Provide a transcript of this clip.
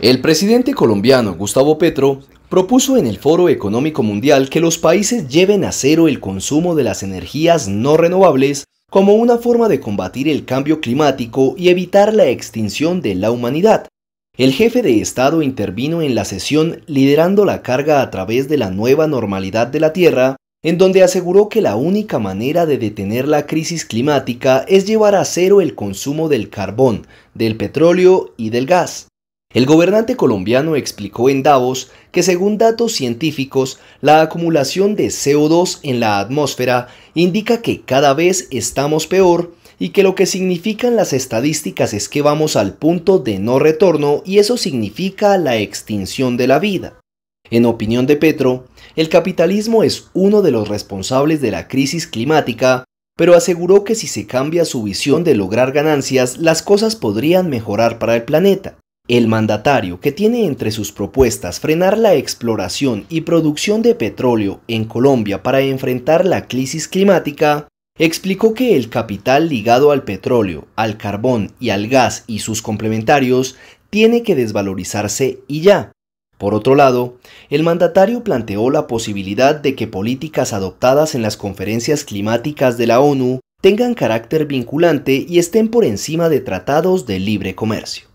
El presidente colombiano Gustavo Petro propuso en el Foro Económico Mundial que los países lleven a cero el consumo de las energías no renovables como una forma de combatir el cambio climático y evitar la extinción de la humanidad. El jefe de Estado intervino en la sesión liderando la carga a través de la nueva normalidad de la Tierra, en donde aseguró que la única manera de detener la crisis climática es llevar a cero el consumo del carbón, del petróleo y del gas. El gobernante colombiano explicó en Davos que según datos científicos, la acumulación de CO2 en la atmósfera indica que cada vez estamos peor y que lo que significan las estadísticas es que vamos al punto de no retorno y eso significa la extinción de la vida. En opinión de Petro, el capitalismo es uno de los responsables de la crisis climática, pero aseguró que si se cambia su visión de lograr ganancias, las cosas podrían mejorar para el planeta. El mandatario, que tiene entre sus propuestas frenar la exploración y producción de petróleo en Colombia para enfrentar la crisis climática, explicó que el capital ligado al petróleo, al carbón y al gas y sus complementarios tiene que desvalorizarse y ya. Por otro lado, el mandatario planteó la posibilidad de que políticas adoptadas en las conferencias climáticas de la ONU tengan carácter vinculante y estén por encima de tratados de libre comercio.